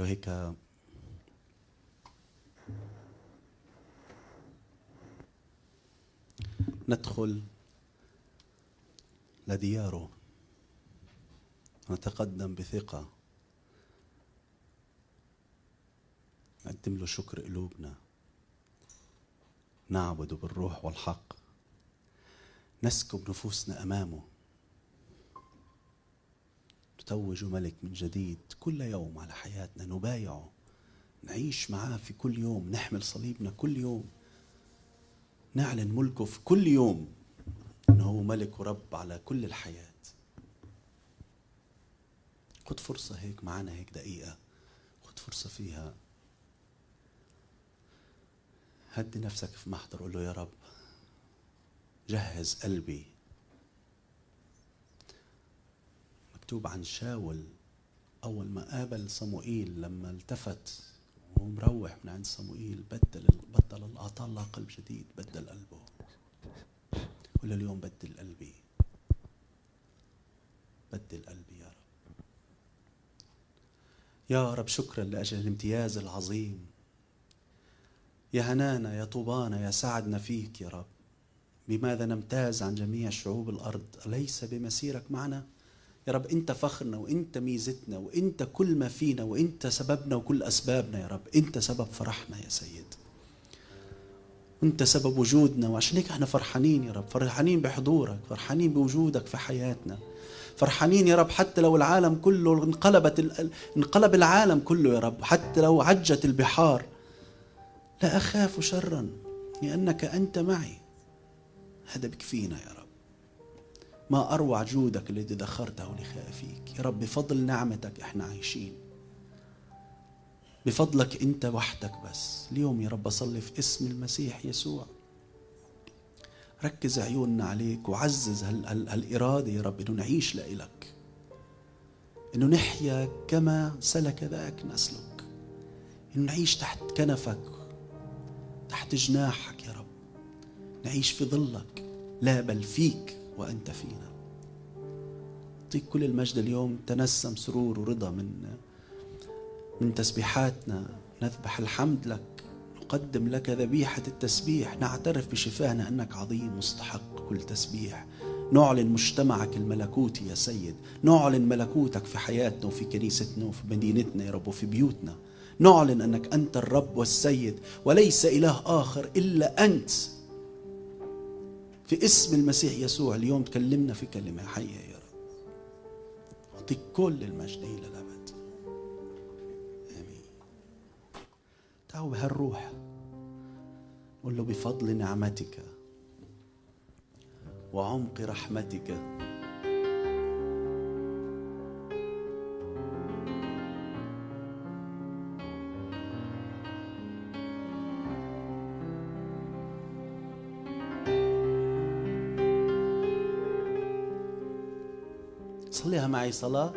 له هيك ندخل لدياره نتقدم بثقة نقدم له شكر قلوبنا نعبد بالروح والحق نسكب نفوسنا أمامه تتوج ملك من جديد كل يوم على حياتنا نبايعه نعيش معاه في كل يوم نحمل صليبنا كل يوم نعلن ملكه في كل يوم انه هو ملك ورب على كل الحياه خد فرصه هيك معانا هيك دقيقه خد فرصه فيها هدي نفسك في محضر قول له يا رب جهز قلبي مكتوب عن شاول أول ما قابل صموئيل لما التفت وهو مروح من عند صموئيل بدل بدل اعطاه الله قلب جديد بدل قلبه قل اليوم بدل قلبي بدل قلبي يا رب يا رب شكرا لأجل الامتياز العظيم يا هنانا يا طوبانا يا سعدنا فيك يا رب بماذا نمتاز عن جميع شعوب الأرض أليس بمسيرك معنا؟ يا رب انت فخرنا وانت ميزتنا وانت كل ما فينا وانت سببنا وكل اسبابنا يا رب انت سبب فرحنا يا سيد وانت سبب وجودنا وعشان هيك احنا فرحانين يا رب فرحانين بحضورك فرحانين بوجودك في حياتنا فرحانين يا رب حتى لو العالم كله انقلبت انقلب العالم كله يا رب حتى لو عجت البحار لا اخاف شرا لانك انت معي هذا بكفينا يا رب ما أروع جودك الذي ذخرته فيك يا رب بفضل نعمتك احنا عايشين بفضلك انت وحدك بس اليوم يا رب اصلي في اسم المسيح يسوع ركز عيوننا عليك وعزز هال هال هالإرادة يا رب إنه نعيش لإلك إنه نحيا كما سلك ذاك نسلك إنه نعيش تحت كنفك تحت جناحك يا رب نعيش في ظلك لا بل فيك وأنت فينا أعطيك كل المجد اليوم تنسم سرور ورضا من من تسبيحاتنا نذبح الحمد لك نقدم لك ذبيحة التسبيح نعترف بشفاهنا أنك عظيم مستحق كل تسبيح نعلن مجتمعك الملكوتي يا سيد نعلن ملكوتك في حياتنا وفي كنيستنا وفي مدينتنا يا رب وفي بيوتنا نعلن أنك أنت الرب والسيد وليس إله آخر إلا أنت في اسم المسيح يسوع اليوم تكلمنا في كلمة حية يا رب أعطيك كل المجد إلى الأبد آمين تعالوا بهالروح قل له بفضل نعمتك وعمق رحمتك معي صلاة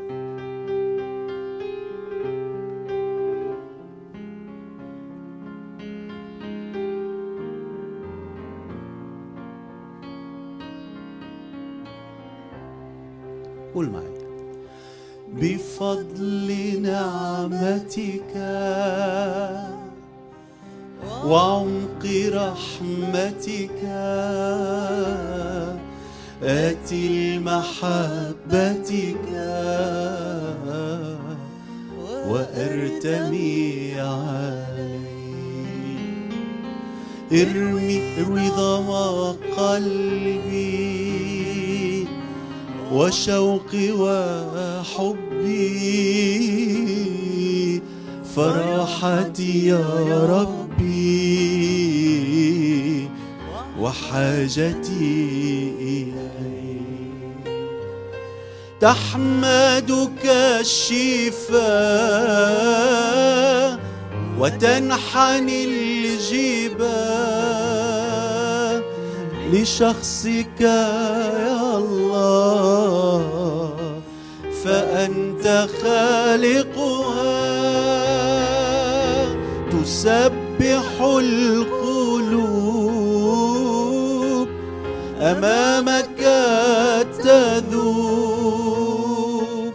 ارمي رضا ظما قلبي وشوقي وحبي فرحتي يا ربي وحاجتي إليك تحمدك الشفاء وتنحني الجبال لشخصك يا الله فأنت خالقها تسبح القلوب أمامك تذوب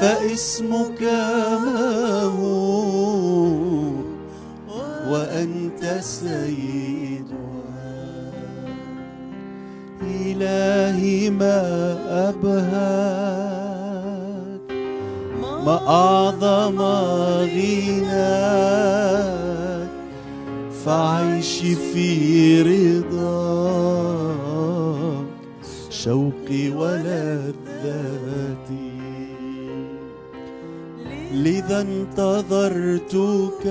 فاسمك ما هو وأنت سيد ما أبهت ما أعظم غناك فعيشي في رضاك شوقي ولذاتي لذا انتظرتك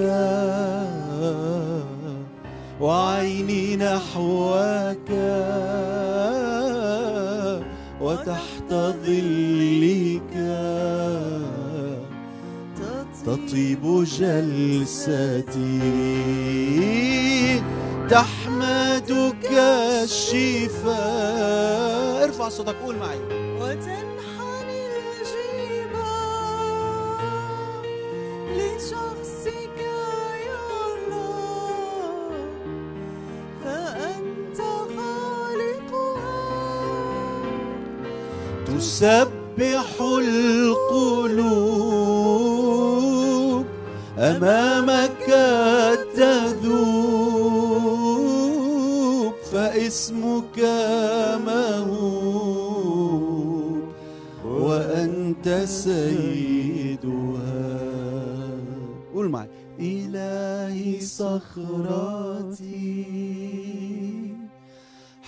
وعيني نحوك وتحت ظلك تطيب جلستي تحمدك الشفاء ارفع صوتك قول معي وتن تسبح القلوب أمامك تذوب فاسمك مهوب وأنت سيدها قول معي إلهي صخرات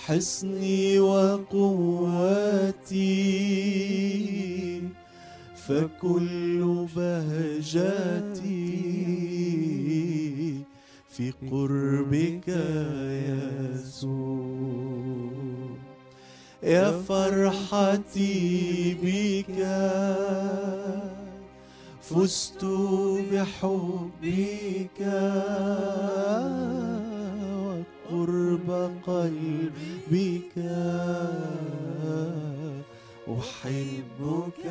حصني وقواتي فكل بهجاتي في قربك يسوع يا فرحتي بك فزت بحبك قرب قلبك أحبك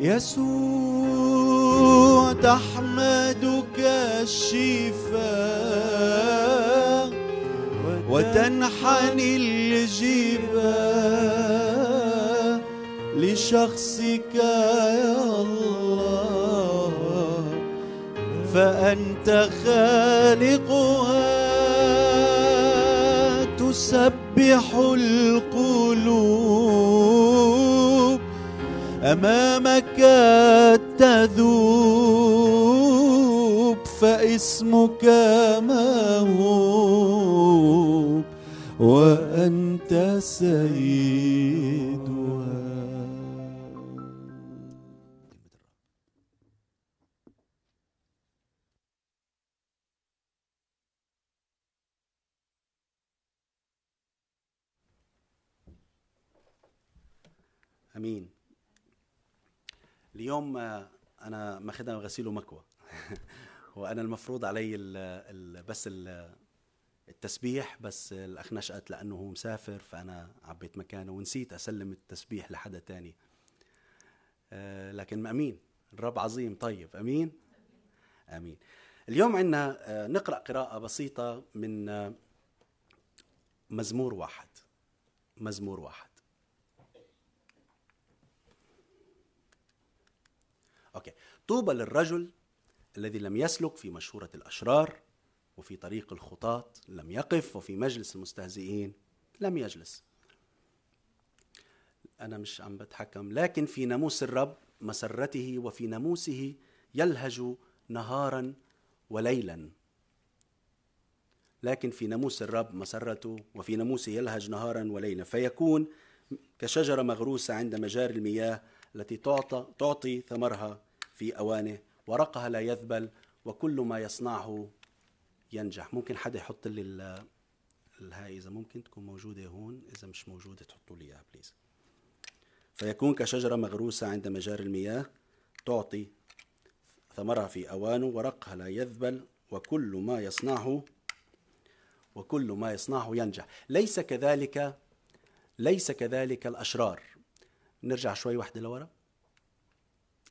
يسوع تحمدك الشفاء وتنحني الجبال لشخصك يا الله فأنت خالقها تسبح القلوب امامك تذوب فاسمك موهوب وانت سيدها امين اليوم آه، انا ماخدها غسيل ومكوى وانا المفروض علي الـ الـ بس الـ التسبيح بس الاخ نشأت لانه هو مسافر فانا عبيت مكانه ونسيت اسلم التسبيح لحدا تاني آه، لكن امين الرب عظيم طيب امين امين اليوم عندنا آه، نقرا قراءه بسيطه من مزمور واحد مزمور واحد طوبى للرجل الذي لم يسلك في مشورة الأشرار وفي طريق الخطاة لم يقف وفي مجلس المستهزئين لم يجلس أنا مش عم بتحكم لكن في ناموس الرب مسرته وفي ناموسه يلهج نهارا وليلا لكن في ناموس الرب مسرته وفي ناموسه يلهج نهارا وليلا فيكون كشجرة مغروسة عند مجاري المياه التي تعطى تعطي ثمرها في أوانه ورقها لا يذبل وكل ما يصنعه ينجح ممكن حدا يحط لي الهاي إذا ممكن تكون موجودة هون إذا مش موجودة تحطوا لي إياها بليز فيكون كشجرة مغروسة عند مجاري المياه تعطي ثمرها في أوانه ورقها لا يذبل وكل ما يصنعه وكل ما يصنعه ينجح ليس كذلك ليس كذلك الأشرار نرجع شوي واحدة لورا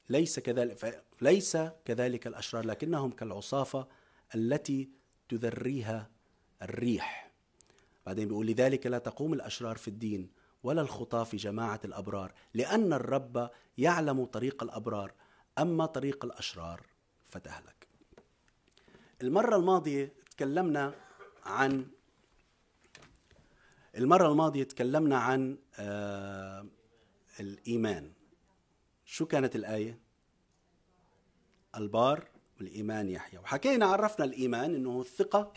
ليس كذلك ليس كذلك الأشرار لكنهم كالعصافة التي تذريها الريح بعدين بيقول لذلك لا تقوم الأشرار في الدين ولا الخطاة في جماعة الأبرار لأن الرب يعلم طريق الأبرار أما طريق الأشرار فتهلك المرة الماضية تكلمنا عن المرة الماضية تكلمنا عن آه الإيمان شو كانت الآية؟ البار والإيمان يحيى وحكينا عرفنا الإيمان إنه الثقة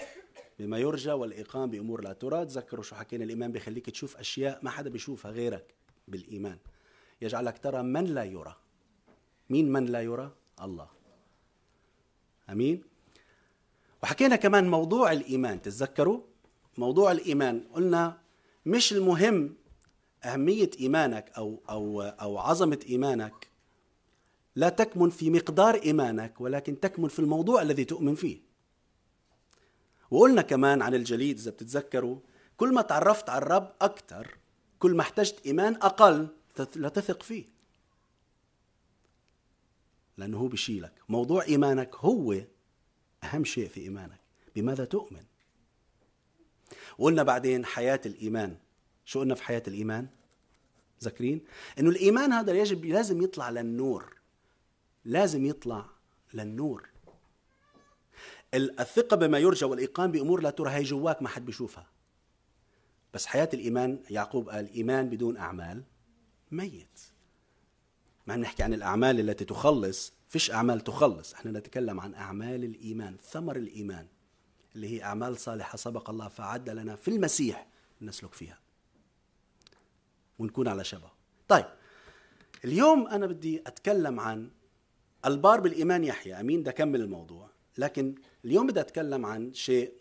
بما يرجى والإقام بأمور لا ترى تذكروا شو حكينا الإيمان بيخليك تشوف أشياء ما حدا بيشوفها غيرك بالإيمان يجعلك ترى من لا يرى مين من لا يرى؟ الله أمين؟ وحكينا كمان موضوع الإيمان تتذكروا؟ موضوع الإيمان قلنا مش المهم أهمية إيمانك أو أو أو عظمة إيمانك لا تكمن في مقدار إيمانك ولكن تكمن في الموضوع الذي تؤمن فيه وقلنا كمان عن الجليد إذا بتتذكروا كل ما تعرفت على الرب أكثر كل ما احتجت إيمان أقل لتثق فيه لأنه هو بشيلك موضوع إيمانك هو أهم شيء في إيمانك بماذا تؤمن وقلنا بعدين حياة الإيمان شو قلنا في حياة الإيمان؟ ذاكرين؟ إنه الإيمان هذا يجب لازم يطلع للنور لازم يطلع للنور الثقة بما يرجى والإيقان بأمور لا ترى هي جواك ما حد بيشوفها بس حياة الإيمان يعقوب قال إيمان بدون أعمال ميت ما نحكي عن الأعمال التي تخلص فيش أعمال تخلص احنا نتكلم عن أعمال الإيمان ثمر الإيمان اللي هي أعمال صالحة سبق الله فعد لنا في المسيح نسلك فيها ونكون على شبه طيب اليوم أنا بدي أتكلم عن البار بالإيمان يحيى أمين بدي اكمل الموضوع لكن اليوم بدي أتكلم عن شيء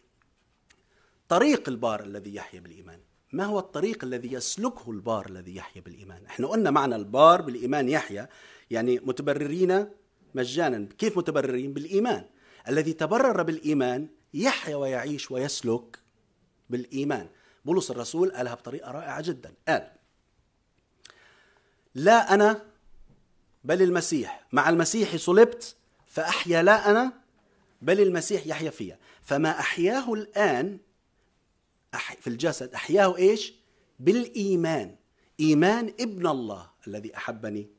طريق البار الذي يحيى بالإيمان ما هو الطريق الذي يسلكه البار الذي يحيى بالإيمان احنا قلنا معنى البار بالإيمان يحيى يعني متبررين مجانا كيف متبررين بالإيمان الذي تبرر بالإيمان يحيى ويعيش ويسلك بالإيمان بولس الرسول قالها بطريقة رائعة جدا قال لا أنا بل المسيح مع المسيح صلبت فأحيا لا أنا بل المسيح يحيا فيا فما أحياه الآن في الجسد أحياه إيش بالإيمان إيمان ابن الله الذي أحبني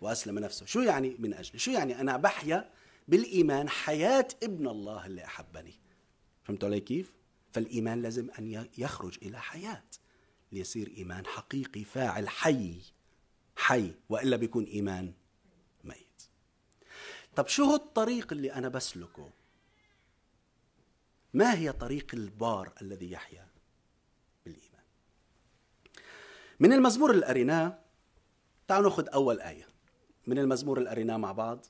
وأسلم نفسه شو يعني من أجلي شو يعني أنا بحيا بالإيمان حياة ابن الله اللي أحبني فهمت علي كيف فالإيمان لازم أن يخرج إلى حياة ليصير إيمان حقيقي فاعل حي حي والا بيكون ايمان ميت طب شو هو الطريق اللي انا بسلكه ما هي طريق البار الذي يحيا بالايمان من المزمور اللي تعالوا ناخذ اول ايه من المزمور اللي مع بعض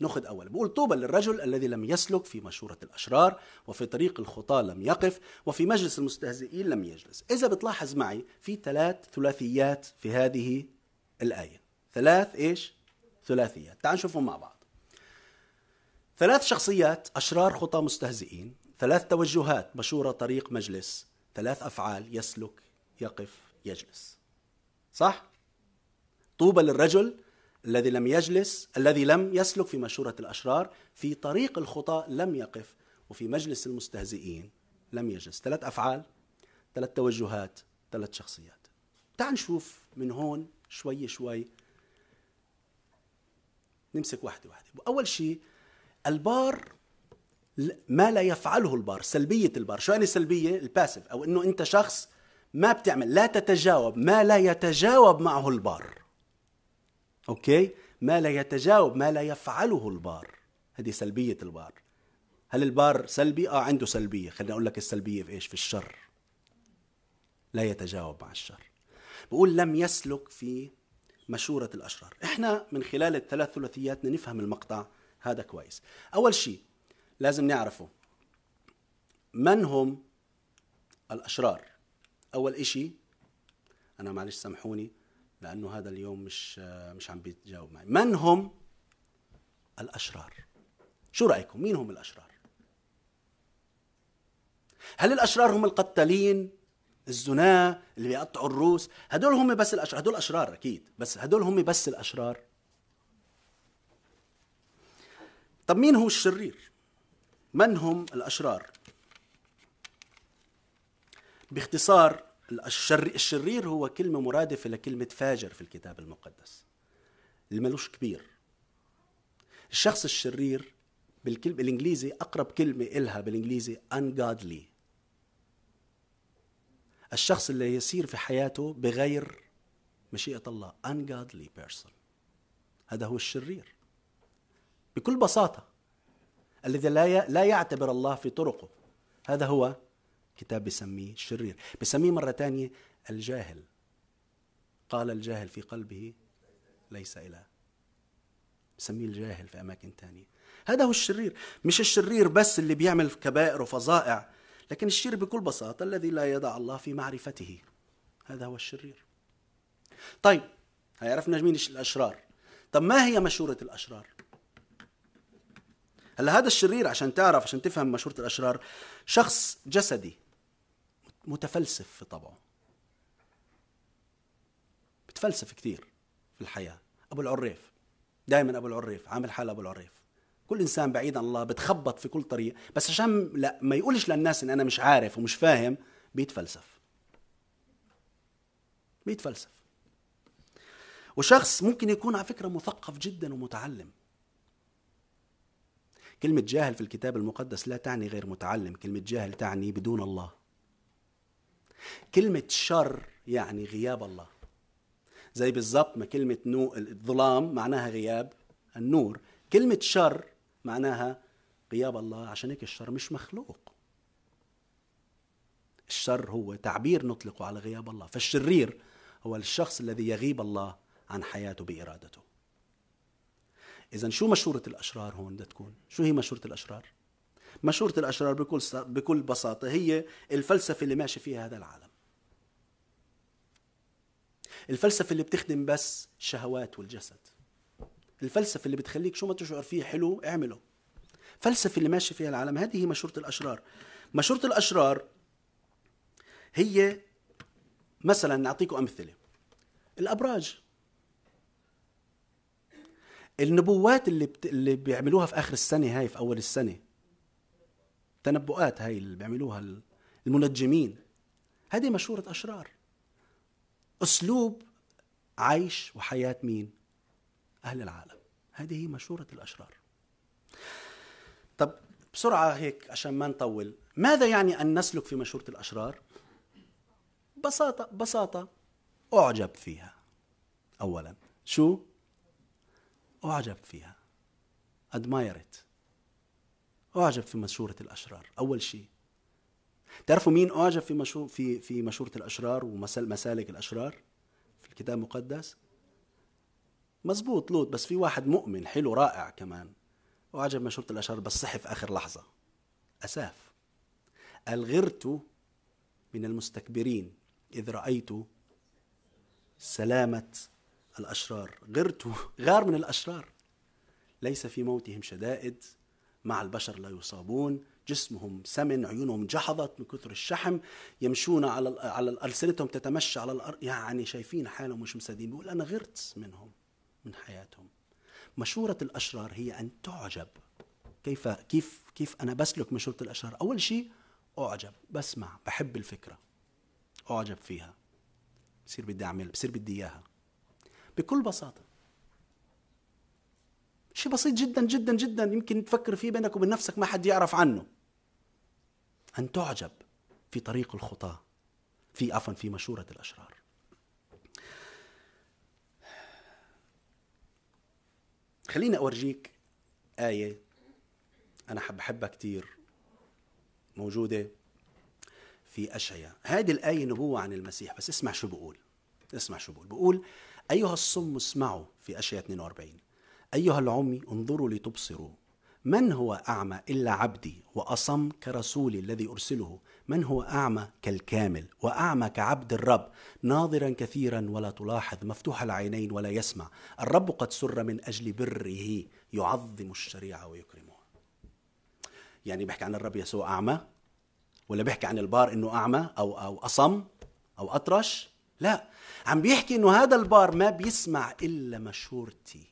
ناخذ اول بقول طوبى للرجل الذي لم يسلك في مشوره الاشرار وفي طريق الخطاه لم يقف وفي مجلس المستهزئين لم يجلس اذا بتلاحظ معي في ثلاث ثلاثيات في هذه الآية ثلاث إيش ثلاثيات تعال نشوفهم مع بعض ثلاث شخصيات أشرار خطى مستهزئين ثلاث توجهات مشورة طريق مجلس ثلاث أفعال يسلك يقف يجلس صح؟ طوبى للرجل الذي لم يجلس الذي لم يسلك في مشورة الأشرار في طريق الخطى لم يقف وفي مجلس المستهزئين لم يجلس ثلاث أفعال ثلاث توجهات ثلاث شخصيات تعال نشوف من هون شوي شوي نمسك واحدة واحدة أول شيء البار ما لا يفعله البار سلبية البار شو يعني سلبية الباسف أو أنه أنت شخص ما بتعمل لا تتجاوب ما لا يتجاوب معه البار أوكي ما لا يتجاوب ما لا يفعله البار هذه سلبية البار هل البار سلبي؟ آه عنده سلبية خليني أقول لك السلبية في إيش في الشر لا يتجاوب مع الشر بقول لم يسلك في مشورة الأشرار إحنا من خلال الثلاث ثلاثيات نفهم المقطع هذا كويس أول شيء لازم نعرفه من هم الأشرار أول إشي أنا معلش سامحوني لأنه هذا اليوم مش مش عم بيتجاوب معي من هم الأشرار شو رأيكم مين هم الأشرار هل الأشرار هم القتالين الزناة اللي بيقطعوا الروس هدول هم بس الاشرار هدول اشرار اكيد بس هدول هم بس الاشرار طب مين هو الشرير من هم الاشرار باختصار الشر الشرير هو كلمة مرادفة لكلمة فاجر في الكتاب المقدس اللي كبير الشخص الشرير بالكلمة الإنجليزي أقرب كلمة إلها بالإنجليزي ungodly الشخص اللي يسير في حياته بغير مشيئة الله ungodly person هذا هو الشرير بكل بساطة الذي لا لا يعتبر الله في طرقه هذا هو كتاب بسميه الشرير بسميه مرة ثانية الجاهل قال الجاهل في قلبه ليس إله بسميه الجاهل في أماكن تانية هذا هو الشرير مش الشرير بس اللي بيعمل كبائر وفظائع لكن الشر بكل بساطة الذي لا يدع الله في معرفته هذا هو الشرير طيب عرفنا مين الأشرار طب ما هي مشورة الأشرار هلا هذا الشرير عشان تعرف عشان تفهم مشورة الأشرار شخص جسدي متفلسف في طبعه بتفلسف كثير في الحياة أبو العريف دائما أبو العريف عامل حال أبو العريف كل انسان بعيد عن الله بتخبط في كل طريق بس عشان لا ما يقولش للناس ان انا مش عارف ومش فاهم بيتفلسف بيتفلسف وشخص ممكن يكون على فكره مثقف جدا ومتعلم كلمة جاهل في الكتاب المقدس لا تعني غير متعلم، كلمة جاهل تعني بدون الله. كلمة شر يعني غياب الله. زي بالضبط ما كلمة نو الظلام معناها غياب النور، كلمة شر معناها غياب الله عشان هيك الشر مش مخلوق الشر هو تعبير نطلقه على غياب الله فالشرير هو الشخص الذي يغيب الله عن حياته بإرادته إذا شو مشورة الأشرار هون بدها تكون؟ شو هي مشورة الأشرار؟ مشورة الأشرار بكل بكل بساطة هي الفلسفة اللي ماشي فيها هذا العالم. الفلسفة اللي بتخدم بس الشهوات والجسد. الفلسفه اللي بتخليك شو ما تشعر فيه حلو اعمله فلسفه اللي ماشي فيها العالم هذه هي مشوره الاشرار مشوره الاشرار هي مثلا نعطيكم امثله الابراج النبوات اللي بت... اللي بيعملوها في اخر السنه هاي في اول السنه تنبؤات هاي اللي بيعملوها المنجمين هذه مشوره اشرار اسلوب عيش وحياه مين أهل العالم هذه هي مشورة الأشرار طب بسرعة هيك عشان ما نطول ماذا يعني أن نسلك في مشورة الأشرار؟ بساطة بساطة أعجب فيها أولا شو؟ أعجب فيها أدمايرت أعجب في مشورة الأشرار أول شيء تعرفوا مين أعجب في مشو في في مشورة الأشرار ومسالك الأشرار في الكتاب المقدس؟ مزبوط لوط بس في واحد مؤمن حلو رائع كمان وعجب مشورة الأشرار بس صحي في آخر لحظة أساف ألغرت من المستكبرين إذ رأيت سلامة الأشرار غرت غار من الأشرار ليس في موتهم شدائد مع البشر لا يصابون جسمهم سمن عيونهم جحظت من كثر الشحم يمشون على على السنتهم تتمشى على الارض يعني شايفين حالهم مش مصدقين بيقول انا غرت منهم من حياتهم مشورة الأشرار هي أن تعجب كيف كيف كيف أنا بسلك مشورة الأشرار أول شيء أعجب بسمع بحب الفكرة أعجب فيها بصير بدي أعمل بصير بدي إياها بكل بساطة شيء بسيط جدا جدا جدا يمكن تفكر فيه بينك وبين نفسك ما حد يعرف عنه أن تعجب في طريق الخطاة في عفوا في مشورة الأشرار خليني أورجيك آية أنا حب بحبها كثير موجودة في أشعياء هذه الآية نبوة عن المسيح بس اسمع شو بقول اسمع شو بقول بقول أيها الصم اسمعوا في أشعياء 42 أيها العمي انظروا لتبصروا من هو أعمى إلا عبدي وأصم كرسولي الذي أرسله من هو أعمى كالكامل وأعمى كعبد الرب ناظرا كثيرا ولا تلاحظ مفتوح العينين ولا يسمع الرب قد سر من أجل بره يعظم الشريعة ويكرمها يعني بحكي عن الرب يسوع أعمى ولا بيحكي عن البار إنه أعمى أو, أو أصم أو أطرش لا عم بيحكي إنه هذا البار ما بيسمع إلا مشورتي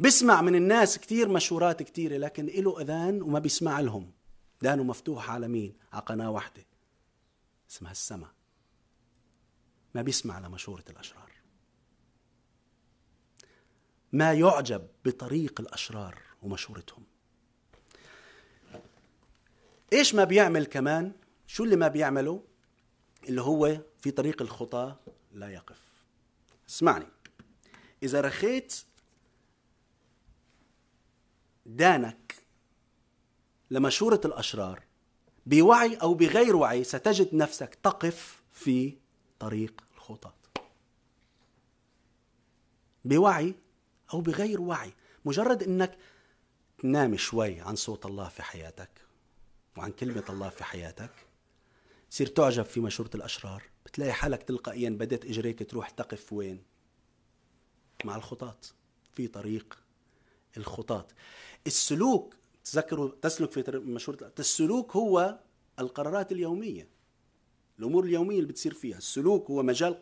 بسمع من الناس كثير مشورات كثيره لكن له أذان وما بيسمع لهم لأنه مفتوح على مين؟ على قناة واحدة اسمها السما ما بيسمع لمشورة الأشرار ما يعجب بطريق الأشرار ومشورتهم إيش ما بيعمل كمان شو اللي ما بيعمله اللي هو في طريق الخطى لا يقف اسمعني إذا رخيت دانك لمشورة الأشرار بوعي أو بغير وعي ستجد نفسك تقف في طريق الخطاة بوعي أو بغير وعي مجرد أنك تنام شوي عن صوت الله في حياتك وعن كلمة الله في حياتك تصير تعجب في مشورة الأشرار بتلاقي حالك تلقائيا بدأت إجريك تروح تقف وين مع الخطاة في طريق الخطاة السلوك تذكروا تسلك في مشهور السلوك هو القرارات اليومية الأمور اليومية اللي بتصير فيها السلوك هو مجال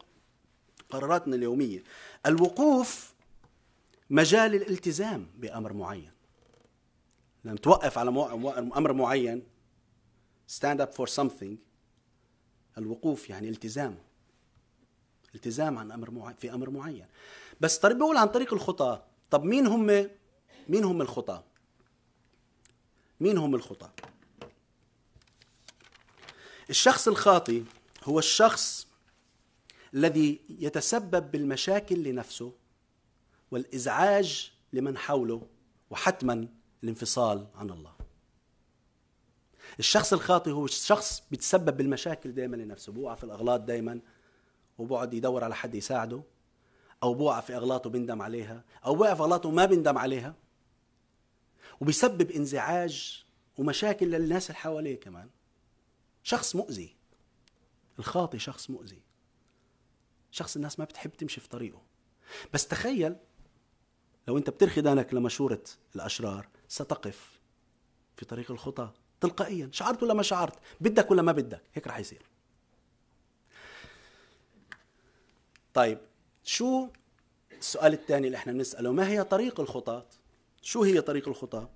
قراراتنا اليومية الوقوف مجال الالتزام بأمر معين لما توقف على أمر معين stand up for something الوقوف يعني التزام التزام عن أمر معين في أمر معين بس طريق بقول عن طريق الخطاة طب مين هم مين هم الخطاه مين هم الخطاه الشخص الخاطي هو الشخص الذي يتسبب بالمشاكل لنفسه والازعاج لمن حوله وحتما الانفصال عن الله الشخص الخاطئ هو الشخص بيتسبب بالمشاكل دائما لنفسه بوقع في الاغلاط دائما وبقعد يدور على حد يساعده او بوقع في اغلاطه بندم عليها او وقع في اغلاطه ما بندم عليها وبيسبب انزعاج ومشاكل للناس اللي حواليه كمان شخص مؤذي الخاطي شخص مؤذي شخص الناس ما بتحب تمشي في طريقه بس تخيل لو انت بترخي دانك لمشورة الأشرار ستقف في طريق الخطى تلقائيا شعرت ولا ما شعرت بدك ولا ما بدك هيك رح يصير طيب شو السؤال الثاني اللي احنا بنسأله ما هي طريق الخطاة شو هي طريق الخطى؟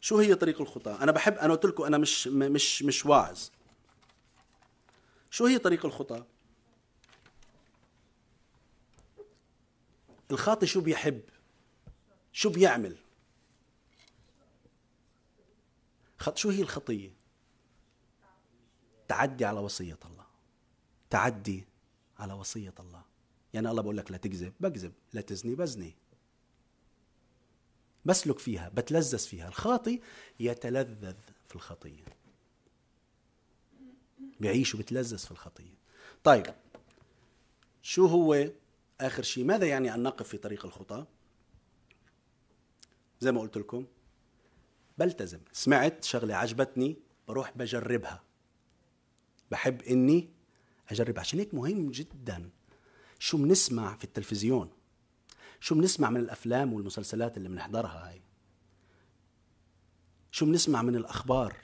شو هي طريق الخطى؟ أنا بحب أنا قلت لكم أنا مش مش مش واعظ. شو هي طريق الخطى؟ الخاطي شو بيحب؟ شو بيعمل؟ خط شو هي الخطية؟ تعدي على وصية الله تعدي على وصية الله يعني الله بقول لك لا تكذب بكذب لا تزني بزني بسلك فيها بتلذذ فيها الخاطي يتلذذ في الخطية بيعيش وبتلذذ في الخطية طيب شو هو آخر شيء ماذا يعني أن نقف في طريق الخطى زي ما قلت لكم بلتزم سمعت شغلة عجبتني بروح بجربها بحب إني أجربها عشان هيك مهم جدا شو بنسمع في التلفزيون شو بنسمع من الافلام والمسلسلات اللي بنحضرها هاي شو بنسمع من الاخبار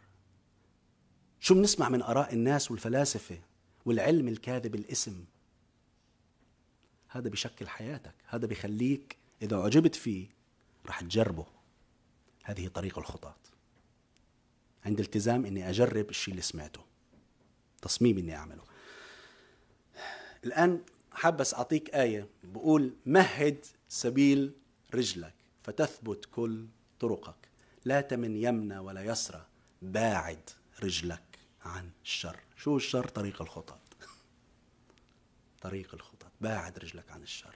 شو بنسمع من اراء الناس والفلاسفه والعلم الكاذب الاسم هذا بشكل حياتك هذا بخليك اذا عجبت فيه رح تجربه هذه طريق الخطاط عند التزام اني اجرب الشيء اللي سمعته تصميم اني اعمله الان حابس اعطيك ايه بقول مهد سبيل رجلك فتثبت كل طرقك لا تمن يمنى ولا يسرى باعد رجلك عن الشر شو الشر طريق الخطط طريق الخطط باعد رجلك عن الشر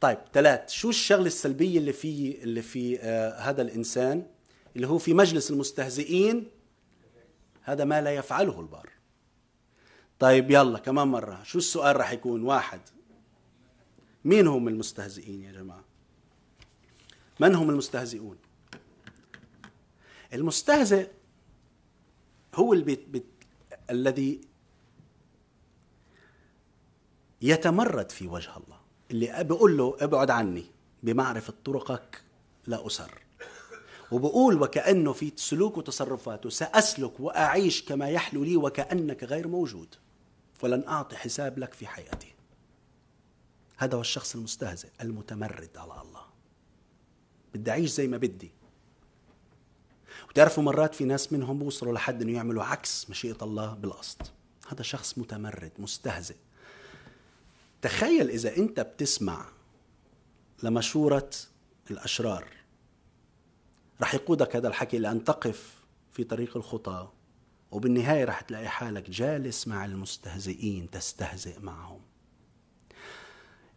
طيب ثلاث شو الشغله السلبيه اللي في اللي في آه هذا الانسان اللي هو في مجلس المستهزئين هذا ما لا يفعله البار طيب يلا كمان مره شو السؤال راح يكون واحد مين هم المستهزئين يا جماعه من هم المستهزئون المستهزئ هو البيت بيت الذي يتمرد في وجه الله اللي بقول له ابعد عني بمعرفة طرقك لا أسر وبقول وكأنه في سلوك وتصرفاته سأسلك وأعيش كما يحلو لي وكأنك غير موجود ولن أعطي حساب لك في حياتي هذا هو الشخص المستهزئ المتمرد على الله بدي أعيش زي ما بدي وتعرفوا مرات في ناس منهم بوصلوا لحد انه يعملوا عكس مشيئة الله بالقصد هذا شخص متمرد مستهزئ تخيل اذا انت بتسمع لمشورة الاشرار رح يقودك هذا الحكي لان تقف في طريق الخطى وبالنهاية رح تلاقي حالك جالس مع المستهزئين تستهزئ معهم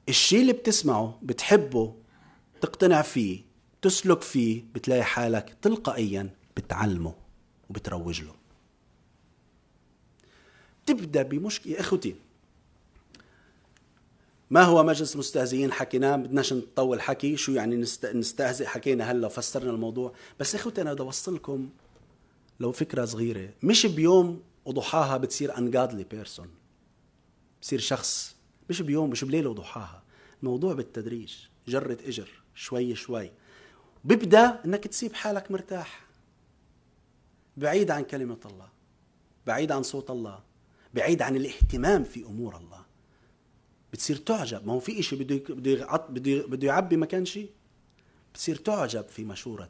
الشيء اللي بتسمعه بتحبه تقتنع فيه تسلك فيه بتلاقي حالك تلقائيا بتعلمه وبتروج له تبدا بمشكله اخوتي ما هو مجلس مستهزئين حكيناه بدناش نطول حكي شو يعني نستهزئ حكينا هلا وفسرنا الموضوع بس اخوتي انا بدي اوصلكم لو فكره صغيره مش بيوم وضحاها بتصير انجادلي بيرسون بصير شخص مش بيوم مش بليله وضحاها الموضوع بالتدريج جرة اجر شوي شوي بيبدا انك تسيب حالك مرتاح بعيد عن كلمه الله بعيد عن صوت الله بعيد عن الاهتمام في امور الله بتصير تعجب ما هو في شيء بده بده بده يعبي مكان شيء بتصير تعجب في مشورة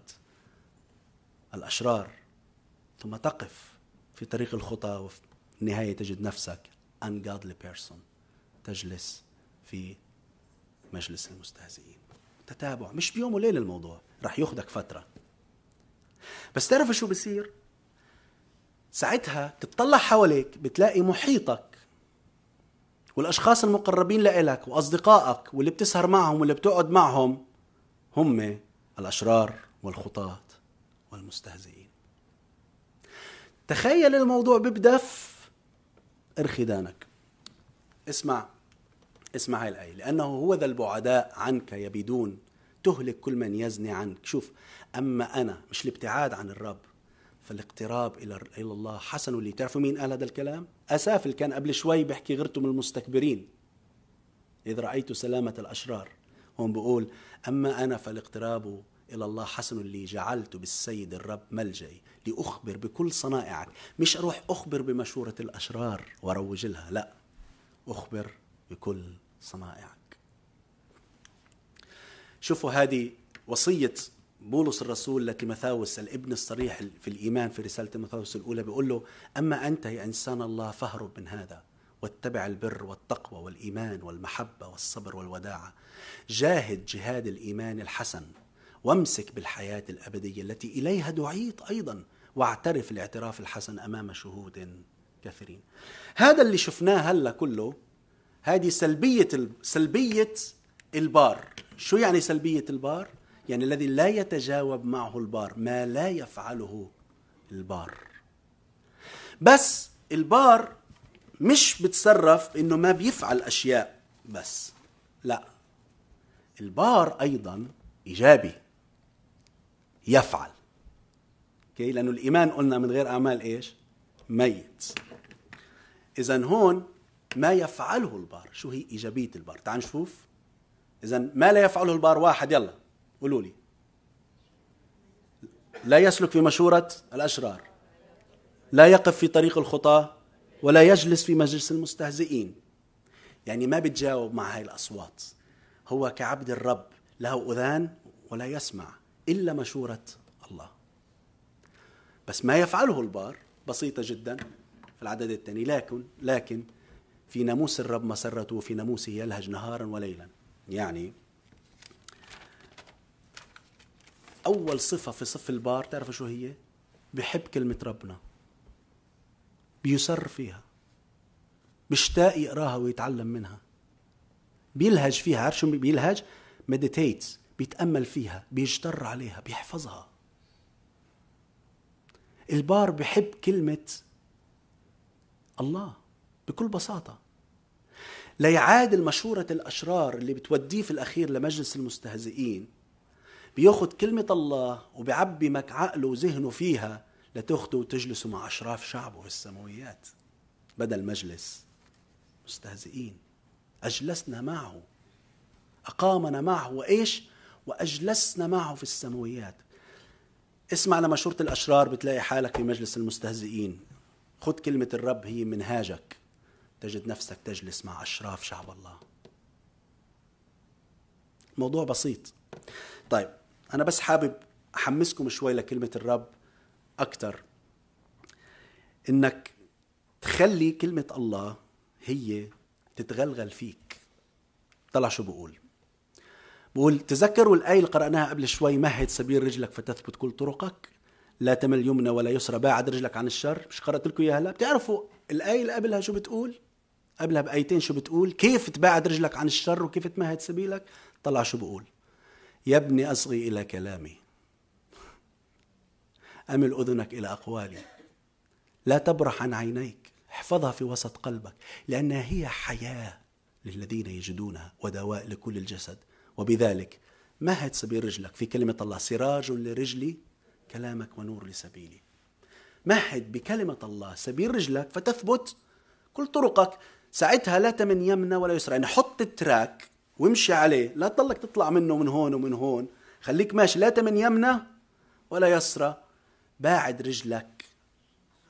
الأشرار ثم تقف في طريق الخطى وفي النهاية تجد نفسك ungodly person تجلس في مجلس المستهزئين تتابع مش بيوم وليل الموضوع رح يخدك فترة بس تعرف شو بصير ساعتها تتطلع حواليك بتلاقي محيطك والأشخاص المقربين لإلك وأصدقائك واللي بتسهر معهم واللي بتقعد معهم هم الأشرار والخطاة والمستهزئين تخيل الموضوع ببدف دانك اسمع اسمع هاي الآية لأنه هو ذا البعداء عنك يبيدون تهلك كل من يزني عنك شوف أما أنا مش الابتعاد عن الرب فالاقتراب إلى إلى الله حسن لي تعرفوا مين قال هذا الكلام؟ أسافل كان قبل شوي بيحكي غيرته من المستكبرين إذ رأيت سلامة الأشرار هون بقول أما أنا فالاقتراب إلى الله حسن لي جعلت بالسيد الرب ملجئي لأخبر بكل صنائعك مش أروح أخبر بمشورة الأشرار وأروج لها لا أخبر بكل صنائعك شوفوا هذه وصية بولس الرسول لتيمثاوس الابن الصريح في الإيمان في رسالة تيمثاوس الأولى بيقول له أما أنت يا إنسان الله فاهرب من هذا واتبع البر والتقوى والإيمان والمحبة والصبر والوداعة جاهد جهاد الإيمان الحسن وامسك بالحياة الأبدية التي إليها دعيت أيضا واعترف الاعتراف الحسن أمام شهود كثيرين هذا اللي شفناه هلا كله هذه سلبية سلبية البار شو يعني سلبية البار؟ يعني الذي لا يتجاوب معه البار ما لا يفعله البار بس البار مش بتصرف انه ما بيفعل اشياء بس لا البار ايضا ايجابي يفعل اوكي لانه الايمان قلنا من غير اعمال ايش ميت اذا هون ما يفعله البار شو هي إيجابية البار تعال نشوف إذا ما لا يفعله البار واحد يلا قولوا لي لا يسلك في مشورة الأشرار لا يقف في طريق الخطاة ولا يجلس في مجلس المستهزئين يعني ما بتجاوب مع هاي الأصوات هو كعبد الرب له أذان ولا يسمع إلا مشورة الله بس ما يفعله البار بسيطة جدا في العدد الثاني لكن لكن في ناموس الرب مسرته في ناموسه يلهج نهارا وليلا يعني أول صفة في صف البار تعرف شو هي بحب كلمة ربنا بيسر فيها بيشتاق يقراها ويتعلم منها بيلهج فيها عارف شو بيلهج مديتيت بيتأمل فيها بيجتر عليها بيحفظها البار بحب كلمة الله بكل بساطة ليعادل مشورة الأشرار اللي بتوديه في الأخير لمجلس المستهزئين بياخد كلمة الله وبيعبي مك عقله وذهنه فيها لتاخده وتجلسه مع أشراف شعبه في السماويات بدل مجلس مستهزئين أجلسنا معه أقامنا معه وإيش؟ وأجلسنا معه في السماويات اسمع لمشورة الأشرار بتلاقي حالك في مجلس المستهزئين خد كلمة الرب هي منهاجك تجد نفسك تجلس مع أشراف شعب الله الموضوع بسيط طيب أنا بس حابب أحمسكم شوي لكلمة الرب أكثر إنك تخلي كلمة الله هي تتغلغل فيك طلع شو بقول بقول تذكروا الآية اللي قرأناها قبل شوي مهد سبيل رجلك فتثبت كل طرقك لا تمل يمنى ولا يسرى باعد رجلك عن الشر مش قرأت لكم إياها هلا بتعرفوا الآية اللي قبلها شو بتقول قبلها بايتين شو بتقول كيف تباعد رجلك عن الشر وكيف تمهد سبيلك طلع شو بقول يا ابني اصغي الى كلامي امل اذنك الى اقوالي لا تبرح عن عينيك احفظها في وسط قلبك لانها هي حياه للذين يجدونها ودواء لكل الجسد وبذلك مهد سبيل رجلك في كلمه الله سراج لرجلي كلامك ونور لسبيلي مهد بكلمه الله سبيل رجلك فتثبت كل طرقك ساعتها لا تمن يمنا ولا يسرى يعني حط التراك وامشي عليه لا تضلك تطلع منه من هون ومن هون خليك ماشي لا تمن يمنا ولا يسرى باعد رجلك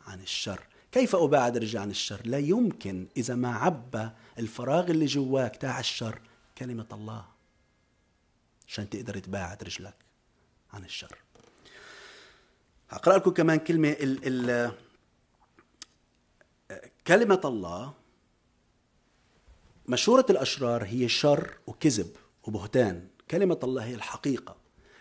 عن الشر كيف أباعد رجلي عن الشر لا يمكن إذا ما عبى الفراغ اللي جواك تاع الشر كلمة الله عشان تقدر تباعد رجلك عن الشر أقرأ لكم كمان كلمة ال ال كلمة الله مشورة الأشرار هي شر وكذب وبهتان كلمة الله هي الحقيقة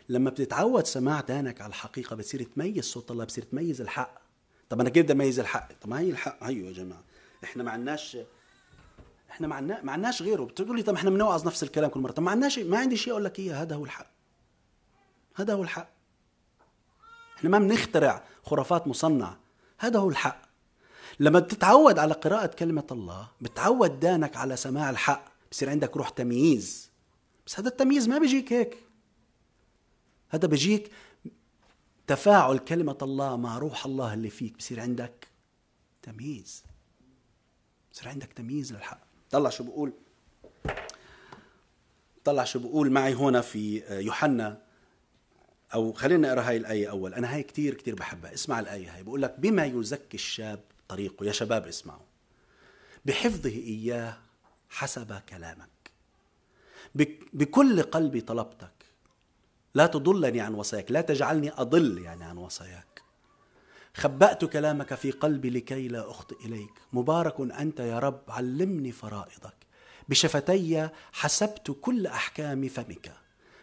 لما بتتعود سماع دانك على الحقيقة بتصير تميز صوت الله بتصير تميز الحق طب أنا كيف بدي أميز الحق طب ما هي الحق هيو أيوة يا جماعة إحنا ما عندناش احنا ما معنا... ما عندناش غيره بتقول لي طب احنا بنوعظ نفس الكلام كل مره طب ما عندناش ما عندي شيء اقول لك اياه هذا هو الحق هذا هو الحق احنا ما بنخترع خرافات مصنعه هذا هو الحق لما بتتعود على قراءة كلمة الله بتعود دانك على سماع الحق بصير عندك روح تمييز بس هذا التمييز ما بيجيك هيك هذا بيجيك تفاعل كلمة الله مع روح الله اللي فيك بصير عندك تمييز بصير عندك تمييز للحق طلع شو بقول طلع شو بقول معي هنا في آه، يوحنا او خلينا نقرا هاي الايه اول انا هاي كثير كثير بحبها اسمع الايه هاي بقول لك بما يزكي الشاب طريقه يا شباب اسمعوا بحفظه إياه حسب كلامك بكل قلبي طلبتك لا تضلني عن وصاياك لا تجعلني أضل يعني عن وصاياك خبأت كلامك في قلبي لكي لا أخطئ إليك مبارك أنت يا رب علمني فرائضك بشفتي حسبت كل أحكام فمك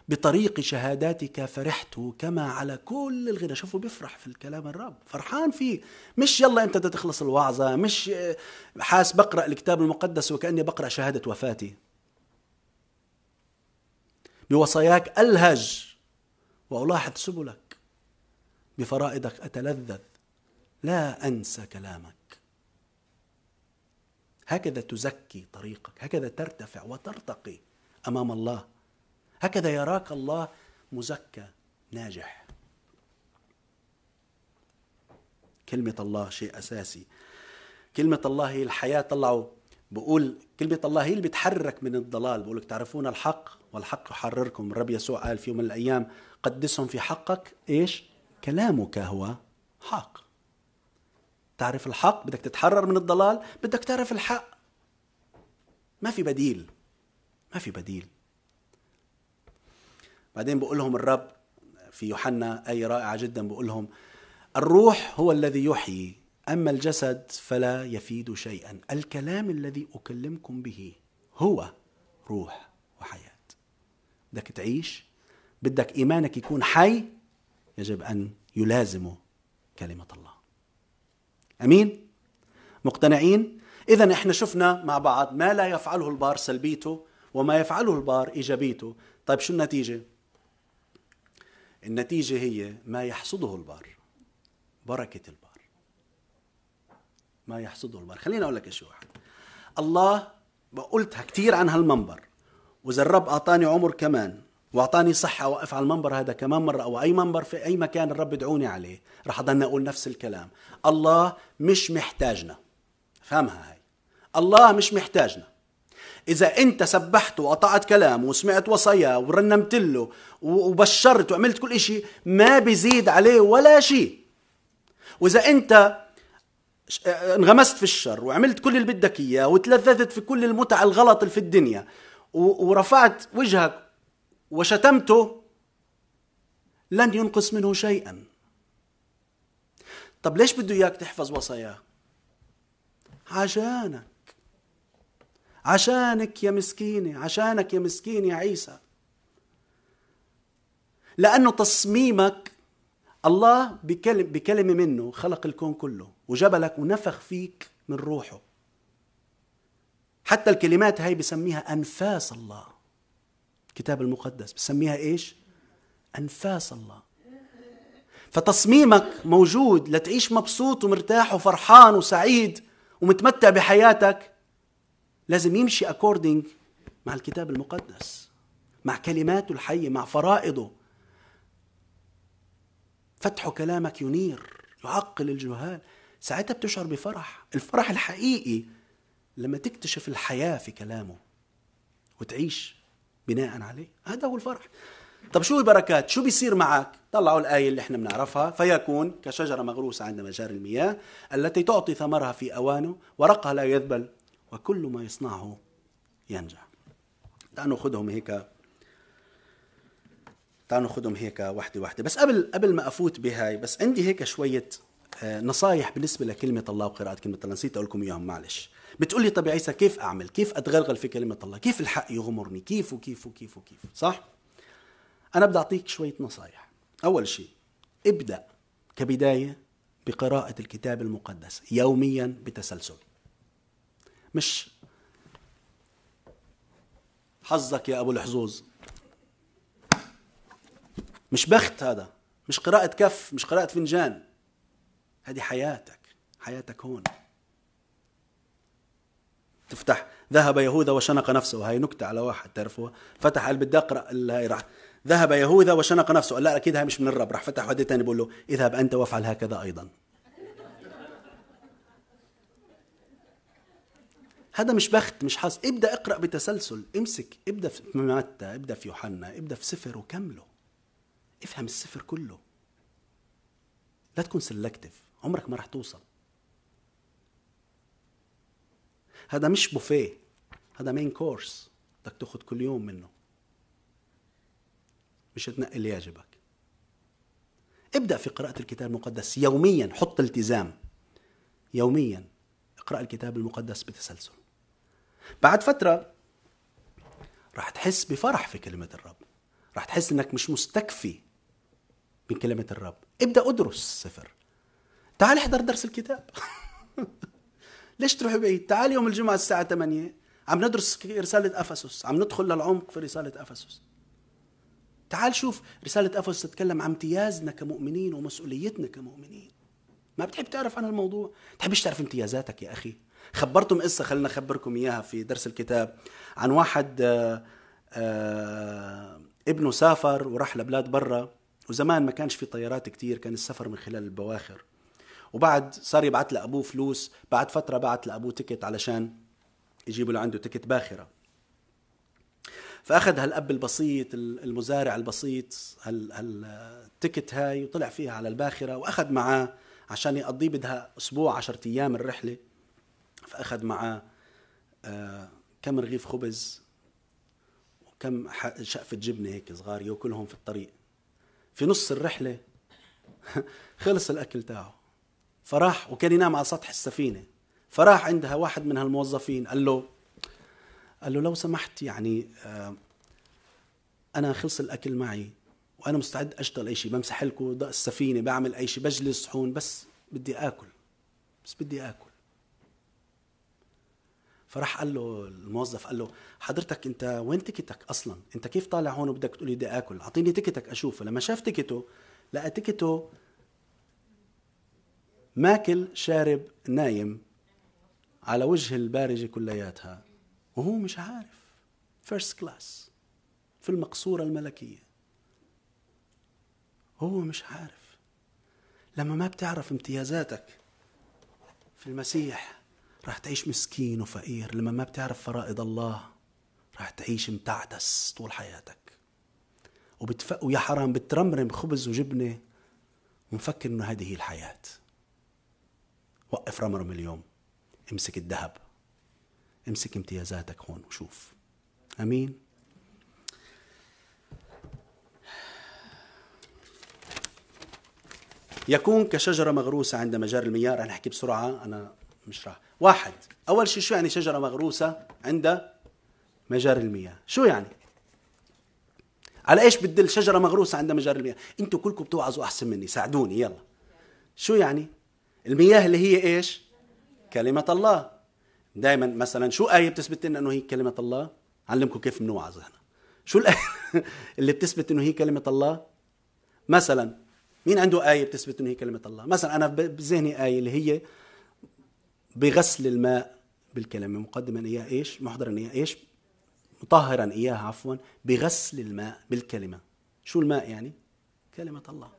بطريق شهاداتك فرحت كما على كل الغنى شوفوا بيفرح في الكلام الرب فرحان فيه مش يلا انت تخلص الوعظة مش حاس بقرأ الكتاب المقدس وكأني بقرأ شهادة وفاتي بوصاياك ألهج وألاحظ سبلك بفرائدك أتلذذ لا أنسى كلامك هكذا تزكي طريقك هكذا ترتفع وترتقي أمام الله هكذا يراك الله مزكى ناجح كلمة الله شيء أساسي كلمة الله هي الحياة طلعوا بقول كلمة الله هي اللي بتحرك من الضلال بقول لك تعرفون الحق والحق يحرركم الرب يسوع قال في يوم من الأيام قدسهم في حقك إيش كلامك هو حق تعرف الحق بدك تتحرر من الضلال بدك تعرف الحق ما في بديل ما في بديل بعدين بقول لهم الرب في يوحنا آية رائعة جدا بقول لهم الروح هو الذي يحيي أما الجسد فلا يفيد شيئا الكلام الذي أكلمكم به هو روح وحياة بدك تعيش بدك إيمانك يكون حي يجب أن يلازمه كلمة الله أمين مقتنعين إذا إحنا شفنا مع بعض ما لا يفعله البار سلبيته وما يفعله البار إيجابيته طيب شو النتيجة النتيجة هي ما يحصده البار بركة البار ما يحصده البار خليني أقول لك شيء واحد الله قلتها كثير عن هالمنبر وإذا الرب أعطاني عمر كمان واعطاني صحه اوقف على المنبر هذا كمان مره او اي منبر في اي مكان الرب ادعوني عليه رح اضلني اقول نفس الكلام الله مش محتاجنا فهمها هاي الله مش محتاجنا اذا انت سبحت وقطعت كلام وسمعت وصاياه ورنمت له وبشرت وعملت كل شيء ما بزيد عليه ولا شيء واذا انت انغمست في الشر وعملت كل اللي بدك اياه وتلذذت في كل المتع الغلط اللي في الدنيا ورفعت وجهك وشتمته لن ينقص منه شيئا طب ليش بده اياك تحفظ وصاياه عشانك عشانك يا مسكينة عشانك يا مسكين يا عيسى لأنه تصميمك الله بكلم بكلمة منه خلق الكون كله وجبلك ونفخ فيك من روحه حتى الكلمات هاي بسميها أنفاس الله الكتاب المقدس بسميها إيش أنفاس الله فتصميمك موجود لتعيش مبسوط ومرتاح وفرحان وسعيد ومتمتع بحياتك لازم يمشي اكوردنج مع الكتاب المقدس مع كلماته الحية مع فرائضه فتح كلامك ينير يعقل الجهال ساعتها بتشعر بفرح الفرح الحقيقي لما تكتشف الحياة في كلامه وتعيش بناء عليه هذا هو الفرح طب شو البركات شو بيصير معك طلعوا الآية اللي احنا بنعرفها فيكون كشجرة مغروسة عند مجاري المياه التي تعطي ثمرها في أوانه ورقها لا يذبل وكل ما يصنعه ينجح تعالوا ناخذهم هيك تعالوا ناخذهم هيك وحده وحده بس قبل قبل ما افوت بهاي بس عندي هيك شويه آه، نصايح بالنسبه لكلمه الله وقراءه كلمه الله نسيت اقول لكم اياهم معلش بتقول لي طب يا عيسى كيف اعمل كيف اتغلغل في كلمه الله كيف الحق يغمرني كيف وكيف وكيف وكيف صح انا بدي اعطيك شويه نصايح اول شيء ابدا كبدايه بقراءه الكتاب المقدس يوميا بتسلسل مش حظك يا ابو الحظوظ مش بخت هذا مش قراءة كف مش قراءة فنجان هذه حياتك حياتك هون تفتح ذهب يهوذا وشنق نفسه هاي نكتة على واحد تعرفوها فتح قال بدي اقرا هاي راح ذهب يهوذا وشنق نفسه قال لا اكيد هاي مش من الرب راح فتح واحد ثاني بقول له اذهب انت وافعل هكذا ايضا هذا مش بخت مش حظ ابدا اقرا بتسلسل امسك ابدا في متى ابدا في يوحنا ابدا في سفر وكمله افهم السفر كله لا تكون سلكتف عمرك ما راح توصل هذا مش بوفيه هذا مين كورس بدك تاخذ كل يوم منه مش تنقي اللي يعجبك ابدا في قراءه الكتاب المقدس يوميا حط التزام يوميا اقرا الكتاب المقدس بتسلسل بعد فترة رح تحس بفرح في كلمة الرب رح تحس انك مش مستكفي من كلمة الرب ابدأ ادرس السفر تعال احضر درس الكتاب ليش تروح بعيد تعال يوم الجمعة الساعة 8 عم ندرس رسالة أفسس عم ندخل للعمق في رسالة أفسس تعال شوف رسالة أفسس تتكلم عن امتيازنا كمؤمنين ومسؤوليتنا كمؤمنين ما بتحب تعرف عن الموضوع تحبش تعرف امتيازاتك يا أخي خبرتم قصه خلينا اخبركم اياها في درس الكتاب عن واحد آآ آه، آآ آه، ابنه سافر وراح لبلاد برا وزمان ما كانش في طيارات كتير كان السفر من خلال البواخر وبعد صار يبعت لابوه فلوس بعد فتره بعت لابوه تكت علشان يجيبوا له عنده تكت باخره فاخذ هالاب البسيط المزارع البسيط هالتكت هاي وطلع فيها على الباخره واخذ معاه عشان يقضيه بدها اسبوع عشرة ايام الرحله فأخذ معاه كم رغيف خبز وكم شقفة جبنة هيك صغار ياكلهم في الطريق في نص الرحلة خلص الأكل تاعه فراح وكان ينام على سطح السفينة فراح عندها واحد من هالموظفين قال له قال له لو سمحت يعني آه، أنا خلص الأكل معي وأنا مستعد أشتغل أي شيء بمسح لكم السفينة بعمل أي شيء بجلس صحون بس بدي آكل بس بدي آكل فراح قال له الموظف قال له حضرتك انت وين تكتك اصلا انت كيف طالع هون وبدك تقول لي بدي اكل اعطيني تكتك اشوفه لما شاف تكته لقى تكته ماكل شارب نايم على وجه البارجة كلياتها وهو مش عارف فيرست كلاس في المقصورة الملكية هو مش عارف لما ما بتعرف امتيازاتك في المسيح راح تعيش مسكين وفقير لما ما بتعرف فرائض الله راح تعيش متعتس طول حياتك وبتفق ويا حرام بترمرم خبز وجبنة ومفكر انه هذه هي الحياة وقف رمرم اليوم امسك الذهب امسك امتيازاتك هون وشوف امين يكون كشجرة مغروسة عند مجاري المياه رح نحكي بسرعة أنا مش راح واحد أول شيء شو يعني شجرة مغروسة عند مجاري المياه شو يعني على ايش بتدل شجره مغروسه عند مجاري المياه انتوا كلكم بتوعظوا احسن مني ساعدوني يلا شو يعني المياه اللي هي ايش كلمه الله دائما مثلا شو ايه بتثبت لنا انه هي كلمه الله علمكم كيف بنوعظ احنا شو الايه اللي بتثبت انه هي كلمه الله مثلا مين عنده ايه بتثبت انه هي كلمه الله مثلا انا بذهني ايه اللي هي بغسل الماء بالكلام مقدما إياه إيش محضرا إياه إيش مطهرا إياه عفوا بغسل الماء بالكلمة شو الماء يعني كلمة الله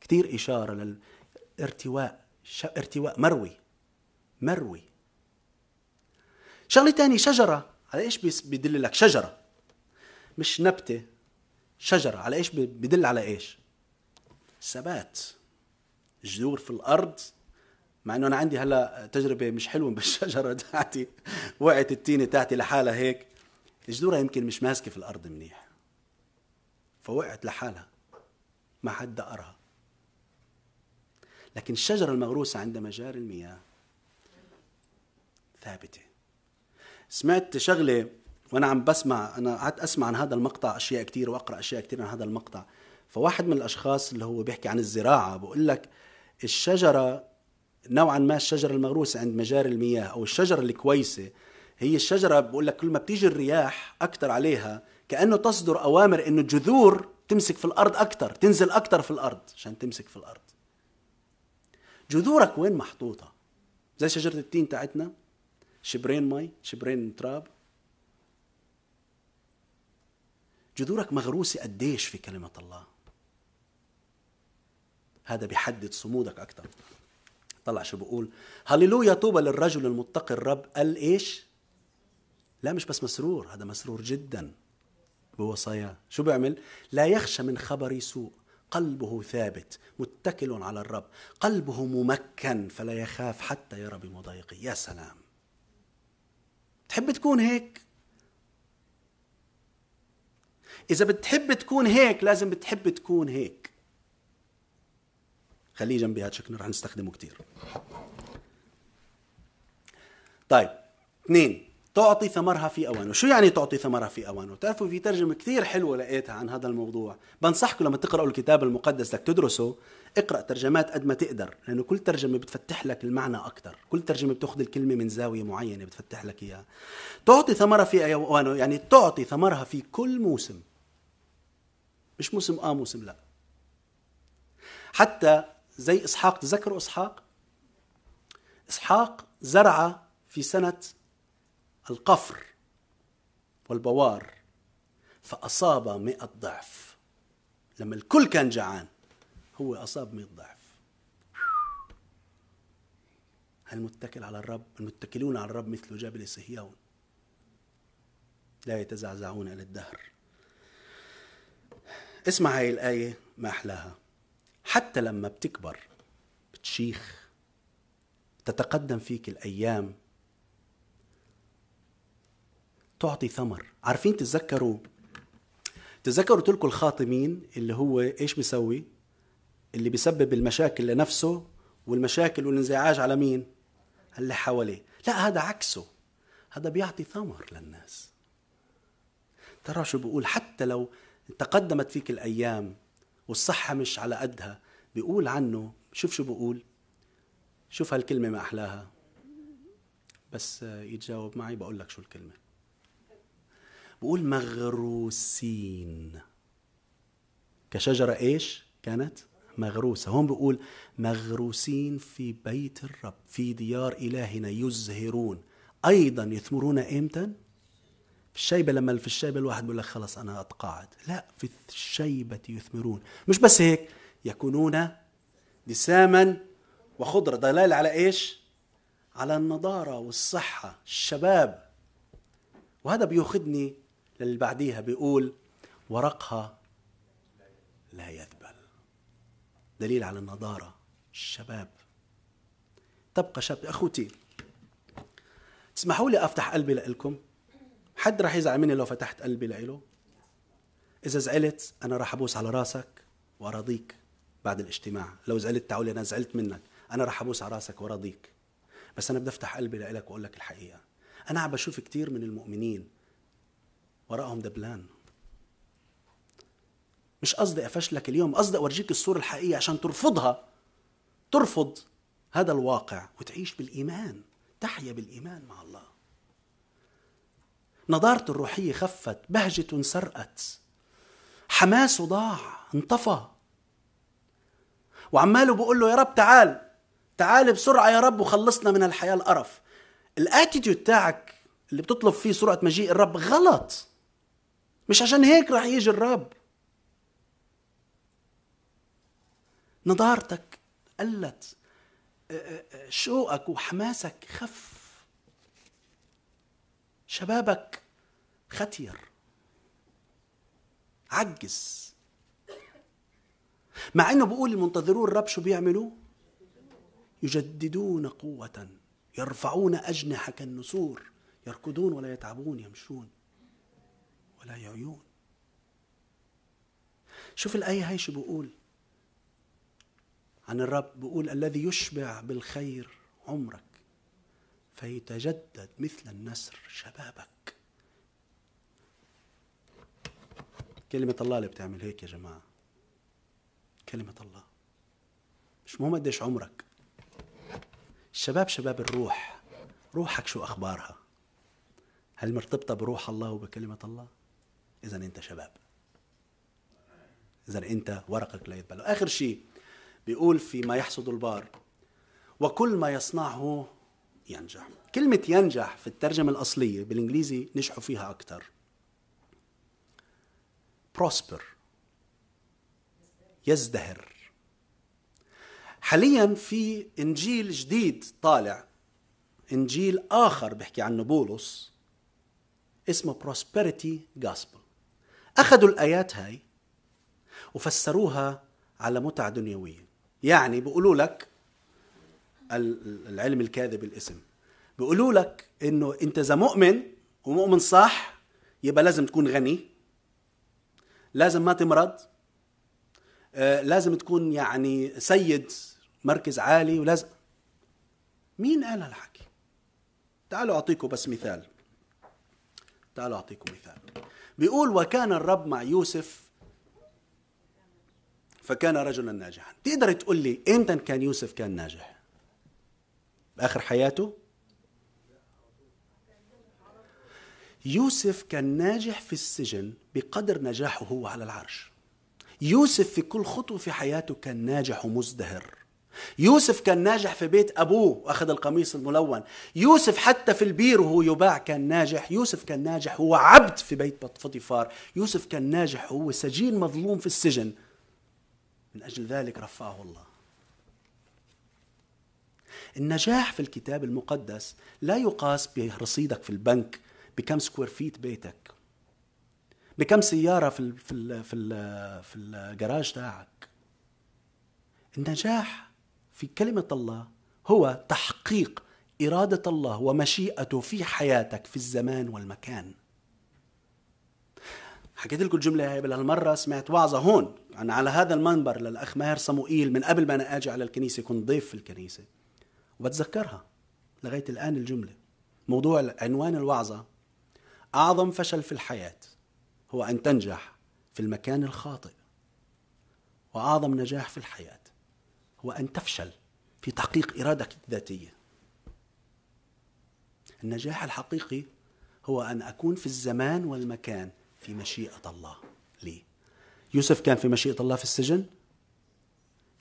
كثير إشارة للارتواء ارتواء مروي مروي شغلة ثانيه شجرة على إيش بيدل لك شجرة مش نبتة شجرة على إيش بيدل على إيش ثبات جذور في الأرض مع انه انا عندي هلا تجربه مش حلوه بالشجره تاعتي وقعت التينه تاعتي لحالها هيك جذورها يمكن مش ماسكه في الارض منيح فوقعت لحالها ما حد دقرها لكن الشجره المغروسه عند مجاري المياه ثابته سمعت شغله وانا عم بسمع انا قعدت اسمع عن هذا المقطع اشياء كثير واقرا اشياء كثير عن هذا المقطع فواحد من الاشخاص اللي هو بيحكي عن الزراعه بقول لك الشجره نوعا ما الشجره المغروسه عند مجاري المياه او الشجره الكويسه هي الشجره بقول لك كل ما بتيجي الرياح اكثر عليها كانه تصدر اوامر انه الجذور تمسك في الارض اكثر تنزل اكثر في الارض عشان تمسك في الارض جذورك وين محطوطه زي شجره التين تاعتنا شبرين مي شبرين تراب جذورك مغروسه قديش في كلمه الله هذا بيحدد صمودك اكثر طلع شو بقول هللويا طوبى للرجل المتقي الرب قال ايش لا مش بس مسرور هذا مسرور جدا بوصاياه شو بيعمل لا يخشى من خبر سوء قلبه ثابت متكل على الرب قلبه ممكن فلا يخاف حتى يرى بمضايقه يا سلام تحب تكون هيك إذا بتحب تكون هيك لازم بتحب تكون هيك خليه جنبي هذا الشكل رح نستخدمه كثير طيب اثنين تعطي ثمرها في اوانه شو يعني تعطي ثمرها في اوانه بتعرفوا في ترجمه كثير حلوه لقيتها عن هذا الموضوع بنصحكم لما تقراوا الكتاب المقدس لك تدرسه اقرا ترجمات قد ما تقدر لانه كل ترجمه بتفتح لك المعنى اكثر كل ترجمه بتاخذ الكلمه من زاويه معينه بتفتح لك اياها تعطي ثمرها في اوانه يعني تعطي ثمرها في كل موسم مش موسم اه موسم لا حتى زي إسحاق تذكروا إسحاق إسحاق زرع في سنة القفر والبوار فأصاب مئة ضعف لما الكل كان جعان هو أصاب مئة ضعف المتكل على الرب المتكلون على الرب مثل جبل صهيون لا يتزعزعون إلى الدهر اسمع هاي الآية ما أحلاها حتى لما بتكبر بتشيخ تتقدم فيك الأيام تعطي ثمر عارفين تتذكروا تذكروا تلك الخاطمين اللي هو ايش بيسوي اللي بيسبب المشاكل لنفسه والمشاكل والانزعاج على مين اللي حواليه لا هذا عكسه هذا بيعطي ثمر للناس ترى شو بقول حتى لو تقدمت فيك الايام والصحة مش على قدها بيقول عنه شوف شو بقول شوف هالكلمة ما أحلاها بس يتجاوب معي بقول لك شو الكلمة بقول مغروسين كشجرة إيش كانت مغروسة هون بقول مغروسين في بيت الرب في ديار إلهنا يزهرون أيضا يثمرون إمتى في الشيبة لما في الشيبة الواحد بيقول لك خلص أنا أتقاعد لا في الشيبة يثمرون مش بس هيك يكونون دساما وخضرة دلالة على إيش على النضارة والصحة الشباب وهذا بياخذني للي بعديها بيقول ورقها لا يذبل دليل على النضارة الشباب تبقى شاب أخوتي تسمحوا لي أفتح قلبي لكم حد رح يزعل مني لو فتحت قلبي لإله إذا زعلت أنا رح أبوس على راسك وأراضيك بعد الاجتماع لو زعلت تعول أنا زعلت منك أنا رح أبوس على راسك وأراضيك بس أنا بدي أفتح قلبي لإلك وأقول لك الحقيقة أنا عم بشوف كثير من المؤمنين وراءهم دبلان مش قصدي أفشلك اليوم قصدي أورجيك الصورة الحقيقية عشان ترفضها ترفض هذا الواقع وتعيش بالإيمان تحيا بالإيمان مع الله نضارته الروحية خفت بهجته انسرقت حماسه ضاع انطفى وعماله بقول له يا رب تعال تعال بسرعة يا رب وخلصنا من الحياة القرف الاتيتيود تاعك اللي بتطلب فيه سرعة مجيء الرب غلط مش عشان هيك رح يجي الرب نضارتك قلت أه، أه، أه، شوقك وحماسك خف شبابك ختير عجز مع انه بيقول المنتظرون الرب شو بيعملوا يجددون قوة يرفعون أجنحة كالنسور يركضون ولا يتعبون يمشون ولا يعيون شوف الآية هاي شو بقول عن الرب بقول الذي يشبع بالخير عمرك فيتجدد مثل النسر شبابك كلمة الله اللي بتعمل هيك يا جماعة كلمة الله مش مهم قديش عمرك الشباب شباب الروح روحك شو أخبارها هل مرتبطة بروح الله وبكلمة الله إذا أنت شباب إذا أنت ورقك لا يتبلغ آخر شيء بيقول في ما يحصد البار وكل ما يصنعه ينجح كلمة ينجح في الترجمة الأصلية بالإنجليزي نجحوا فيها أكثر بروسبر يزدهر حاليا في إنجيل جديد طالع إنجيل آخر بحكي عنه بولس اسمه بروسبرتي جاسبل أخذوا الآيات هاي وفسروها على متعة دنيوية يعني بيقولوا لك العلم الكاذب الاسم بيقولوا لك انه انت اذا مؤمن ومؤمن صح يبقى لازم تكون غني لازم ما تمرض آه، لازم تكون يعني سيد مركز عالي ولازم مين قال هالحكي تعالوا اعطيكم بس مثال تعالوا اعطيكم مثال بيقول وكان الرب مع يوسف فكان رجلا ناجحا تقدر تقول لي امتى كان يوسف كان ناجح اخر حياته يوسف كان ناجح في السجن بقدر نجاحه هو على العرش يوسف في كل خطوة في حياته كان ناجح ومزدهر يوسف كان ناجح في بيت أبوه وأخذ القميص الملون يوسف حتى في البير وهو يباع كان ناجح يوسف كان ناجح هو عبد في بيت فطيفار يوسف كان ناجح هو سجين مظلوم في السجن من أجل ذلك رفعه الله النجاح في الكتاب المقدس لا يقاس برصيدك في البنك بكم سكوير فيت بيتك بكم سياره في الـ في الـ في الـ في الجراج تاعك النجاح في كلمه الله هو تحقيق اراده الله ومشيئته في حياتك في الزمان والمكان حكيت لكم الجمله هاي بالمره سمعت وعظه هون أنا على هذا المنبر للاخ ماهر صموئيل من قبل ما انا اجي على الكنيسه كنت ضيف في الكنيسه وبتذكرها لغاية الآن الجملة موضوع عنوان الوعظة أعظم فشل في الحياة هو أن تنجح في المكان الخاطئ وأعظم نجاح في الحياة هو أن تفشل في تحقيق إرادتك الذاتية النجاح الحقيقي هو أن أكون في الزمان والمكان في مشيئة الله لي يوسف كان في مشيئة الله في السجن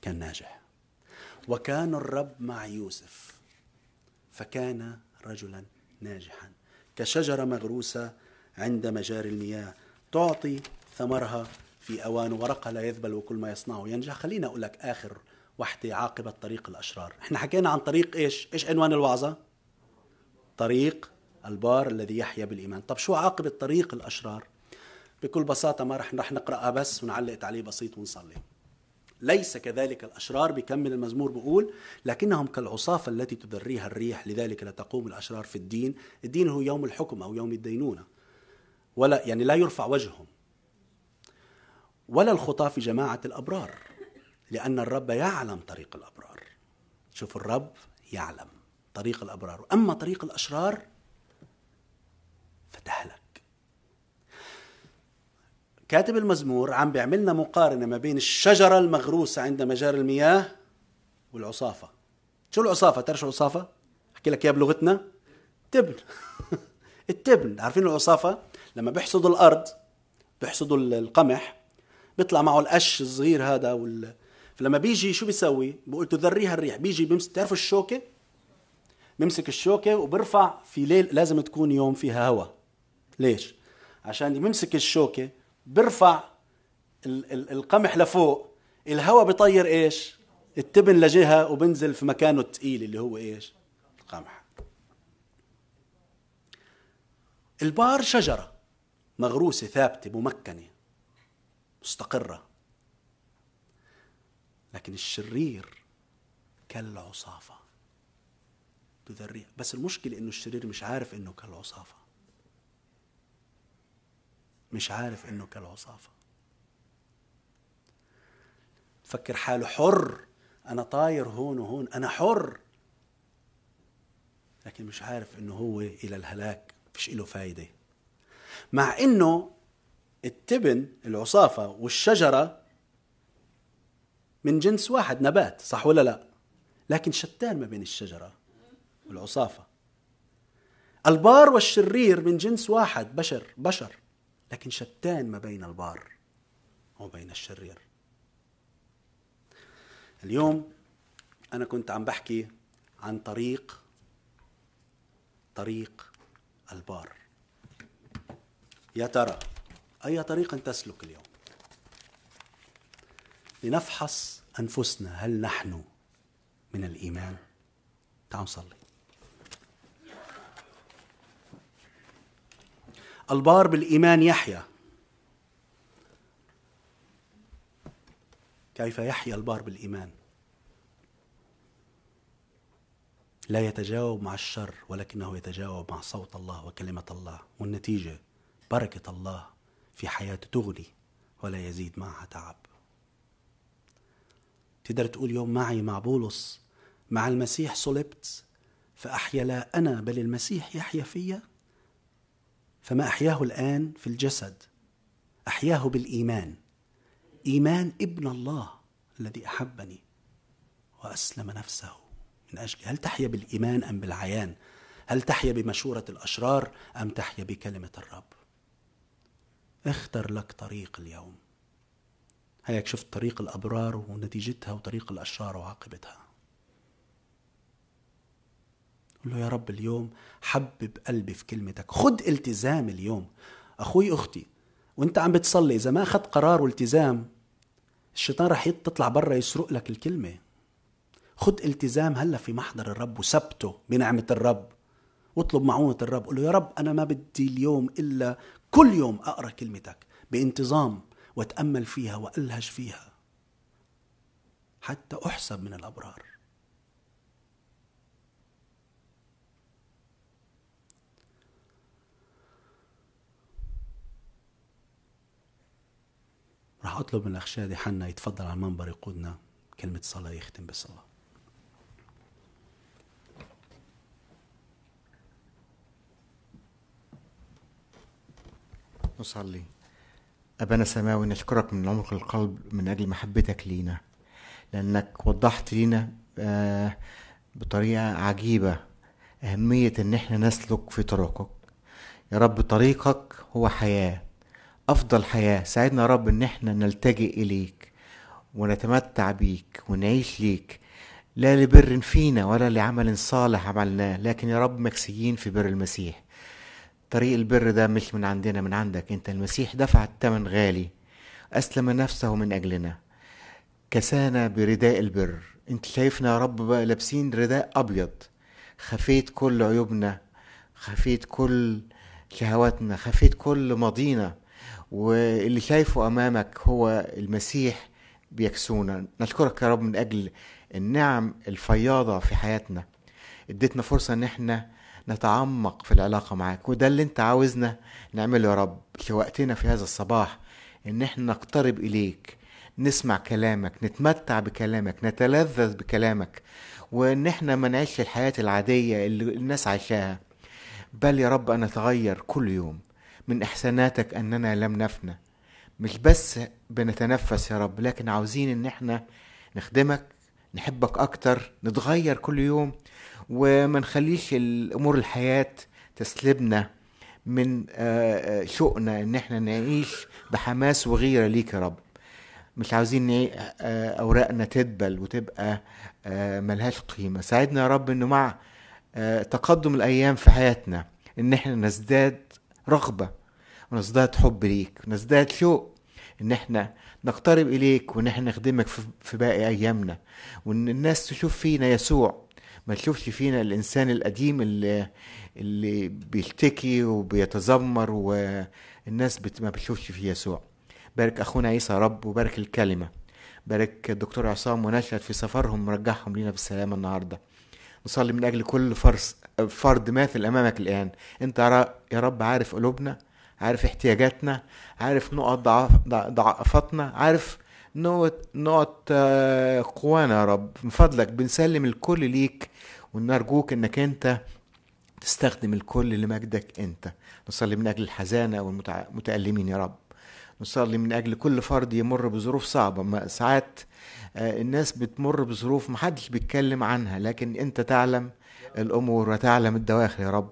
كان ناجح وكان الرب مع يوسف فكان رجلا ناجحا كشجره مغروسه عند مجاري المياه تعطي ثمرها في اوان ورقها لا يذبل وكل ما يصنعه ينجح خلينا اقول لك اخر وحده عاقبه طريق الاشرار احنا حكينا عن طريق ايش ايش عنوان الوعظه طريق البار الذي يحيا بالايمان طب شو عاقبه طريق الاشرار بكل بساطه ما رح رح نقراها بس ونعلق تعليق بسيط ونصلي ليس كذلك الأشرار بكمل المزمور بقول لكنهم كالعصافة التي تدريها الريح لذلك لا تقوم الأشرار في الدين الدين هو يوم الحكم أو يوم الدينونة ولا يعني لا يرفع وجههم ولا الخطاة في جماعة الأبرار لأن الرب يعلم طريق الأبرار شوف الرب يعلم طريق الأبرار أما طريق الأشرار فتهلك كاتب المزمور عم بيعملنا مقارنة ما بين الشجرة المغروسة عند مجاري المياه والعصافة شو العصافة تعرف شو العصافة احكي لك اياها بلغتنا تبن التبن عارفين العصافة لما بيحصدوا الأرض بيحصدوا القمح بيطلع معه القش الصغير هذا وال... فلما بيجي شو بيسوي بقول تذريها الريح بيجي بيمسك تعرفوا الشوكة بيمسك الشوكة وبرفع في ليل لازم تكون يوم فيها هواء ليش عشان يمسك الشوكة برفع القمح لفوق الهواء بيطير ايش التبن لجهه وبنزل في مكانه الثقيل اللي هو ايش القمح البار شجره مغروسه ثابته ممكنه مستقره لكن الشرير كالعصافه بس المشكله انه الشرير مش عارف انه كالعصافه مش عارف انه كالعصافة فكر حاله حر انا طاير هون وهون انا حر لكن مش عارف انه هو الى الهلاك فيش له فايدة مع انه التبن العصافة والشجرة من جنس واحد نبات صح ولا لا لكن شتان ما بين الشجرة والعصافة البار والشرير من جنس واحد بشر بشر لكن شتان ما بين البار وبين الشرير اليوم أنا كنت عم بحكي عن طريق طريق البار يا ترى أي طريق تسلك اليوم لنفحص أنفسنا هل نحن من الإيمان تعالوا نصلي البار بالإيمان يحيا كيف يحيا البار بالإيمان لا يتجاوب مع الشر ولكنه يتجاوب مع صوت الله وكلمة الله والنتيجة بركة الله في حياته تغني ولا يزيد معها تعب تقدر تقول يوم معي مع بولس مع المسيح صلبت فأحيا لا أنا بل المسيح يحيا فيا فما احياه الان في الجسد احياه بالايمان ايمان ابن الله الذي احبني واسلم نفسه من اجلي هل تحيا بالايمان ام بالعيان هل تحيا بمشوره الاشرار ام تحيا بكلمه الرب اختر لك طريق اليوم هيك شفت طريق الابرار ونتيجتها وطريق الاشرار وعاقبتها قول له يا رب اليوم حبب قلبي في كلمتك خد التزام اليوم اخوي اختي وانت عم بتصلي اذا ما اخذت قرار والتزام الشيطان رح تطلع برا يسرق لك الكلمه خد التزام هلا في محضر الرب وثبته بنعمه الرب واطلب معونه الرب قول له يا رب انا ما بدي اليوم الا كل يوم اقرا كلمتك بانتظام واتامل فيها والهج فيها حتى احسب من الابرار أطلب من الأخ شادي حنا يتفضل على المنبر يقودنا كلمة صلاة يختم بالصلاة نصلي أبانا سماوي نشكرك من عمق القلب من أجل محبتك لينا لأنك وضحت لينا آه، بطريقة عجيبة أهمية إن إحنا نسلك في طرقك يا رب طريقك هو حياة أفضل حياة ساعدنا يا رب إن احنا نلتجئ إليك ونتمتع بيك ونعيش ليك لا لبر فينا ولا لعمل صالح عملناه لكن يا رب مكسيين في بر المسيح طريق البر ده مش من عندنا من عندك انت المسيح دفع الثمن غالي أسلم نفسه من أجلنا كسانا برداء البر انت شايفنا يا رب بقى لابسين رداء أبيض خفيت كل عيوبنا خفيت كل شهواتنا خفيت كل ماضينا واللي شايفه امامك هو المسيح بيكسونا نشكرك يا رب من اجل النعم الفياضه في حياتنا اديتنا فرصه ان احنا نتعمق في العلاقه معاك وده اللي انت عاوزنا نعمله يا رب في وقتنا في هذا الصباح ان احنا نقترب اليك نسمع كلامك نتمتع بكلامك نتلذذ بكلامك وان احنا ما نعيش الحياه العاديه اللي الناس عايشاها بل يا رب ان نتغير كل يوم من إحساناتك أننا لم نفنى مش بس بنتنفس يا رب لكن عاوزين إن إحنا نخدمك نحبك أكتر نتغير كل يوم وما نخليش الأمور الحياة تسلبنا من آه، آه، شوقنا إن إحنا نعيش بحماس وغيرة ليك يا رب مش عاوزين آه، أوراقنا تدبل وتبقى ملهاش قيمة ساعدنا يا رب إنه مع تقدم الأيام في حياتنا إن إحنا نزداد رغبة ونزداد حب ليك ونزداد شوق ان احنا نقترب اليك وان احنا نخدمك في باقي ايامنا وان الناس تشوف فينا يسوع ما تشوفش فينا الانسان القديم اللي اللي بيشتكي وبيتذمر والناس بت... ما بتشوفش في يسوع بارك اخونا عيسى يا رب وبارك الكلمه بارك الدكتور عصام ونشهد في سفرهم رجعهم لينا بالسلامه النهارده نصلي من اجل كل فرس فرد ماثل امامك الان انت يا رب عارف قلوبنا عارف احتياجاتنا عارف نقط ضعف ضعفاتنا عارف نقط نقط آه، قوانا يا رب من فضلك بنسلم الكل ليك ونرجوك انك انت تستخدم الكل لمجدك انت نصلي من اجل الحزانه والمتالمين يا رب نصلي من اجل كل فرد يمر بظروف صعبه ما ساعات آه، الناس بتمر بظروف محدش بيتكلم عنها لكن انت تعلم الامور وتعلم الدواخل يا رب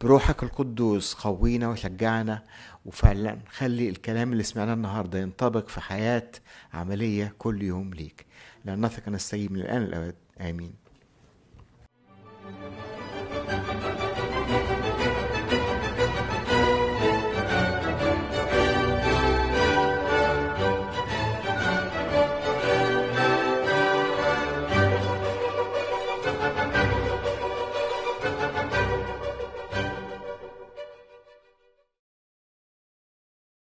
بروحك القدوس قوينا وشجعنا وفعلا خلي الكلام اللي سمعناه النهارده ينطبق في حياة عملية كل يوم ليك لأن نثق نستجيب من الآن للابد آمين